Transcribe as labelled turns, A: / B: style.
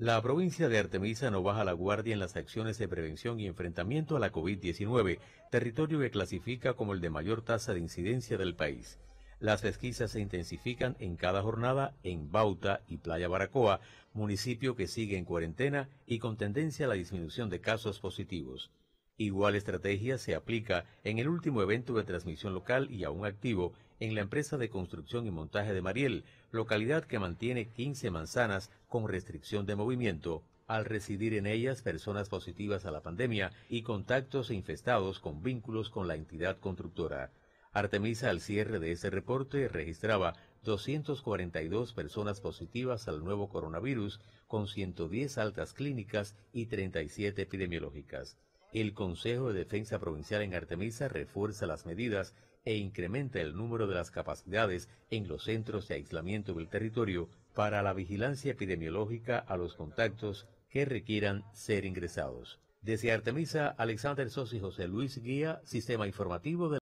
A: La provincia de Artemisa no baja la guardia en las acciones de prevención y enfrentamiento a la COVID-19, territorio que clasifica como el de mayor tasa de incidencia del país. Las pesquisas se intensifican en cada jornada en Bauta y Playa Baracoa, municipio que sigue en cuarentena y con tendencia a la disminución de casos positivos. Igual estrategia se aplica en el último evento de transmisión local y aún activo en la empresa de construcción y montaje de Mariel, localidad que mantiene 15 manzanas con restricción de movimiento, al residir en ellas personas positivas a la pandemia y contactos e infestados con vínculos con la entidad constructora. Artemisa al cierre de ese reporte registraba 242 personas positivas al nuevo coronavirus, con 110 altas clínicas y 37 epidemiológicas. El Consejo de Defensa Provincial en Artemisa refuerza las medidas e incrementa el número de las capacidades en los centros de aislamiento del territorio para la vigilancia epidemiológica a los contactos que requieran ser ingresados. Desde Artemisa, Alexander Sos y José Luis Guía, Sistema Informativo de